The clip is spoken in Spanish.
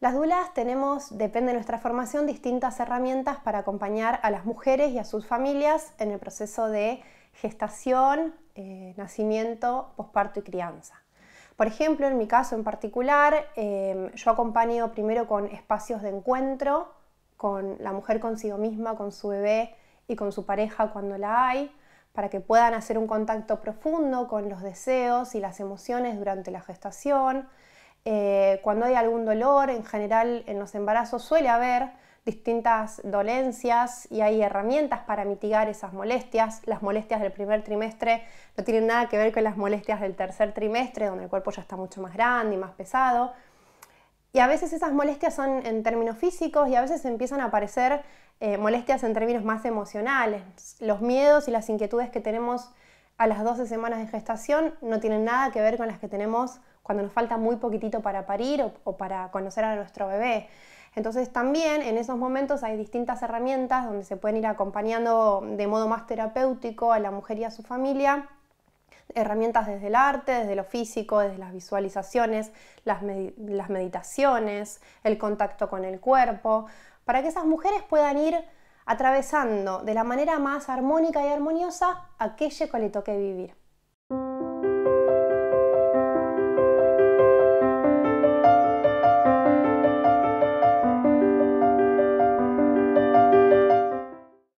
Las dulas tenemos, depende de nuestra formación, distintas herramientas para acompañar a las mujeres y a sus familias en el proceso de gestación, eh, nacimiento, posparto y crianza. Por ejemplo, en mi caso en particular, eh, yo acompaño primero con espacios de encuentro, con la mujer consigo misma, con su bebé y con su pareja cuando la hay, para que puedan hacer un contacto profundo con los deseos y las emociones durante la gestación. Eh, cuando hay algún dolor, en general en los embarazos suele haber distintas dolencias y hay herramientas para mitigar esas molestias. Las molestias del primer trimestre no tienen nada que ver con las molestias del tercer trimestre, donde el cuerpo ya está mucho más grande y más pesado. Y a veces esas molestias son en términos físicos y a veces empiezan a aparecer eh, molestias en términos más emocionales. Los miedos y las inquietudes que tenemos a las 12 semanas de gestación no tienen nada que ver con las que tenemos cuando nos falta muy poquitito para parir o, para conocer a nuestro bebé. Entonces también en esos momentos hay distintas herramientas donde se pueden ir acompañando de modo más terapéutico a la mujer y a su familia herramientas desde el arte, desde lo físico, desde las visualizaciones, las, las, meditaciones, el contacto con el cuerpo, para que esas mujeres puedan ir atravesando de la manera más armónica y armoniosa aquello que le toque vivir.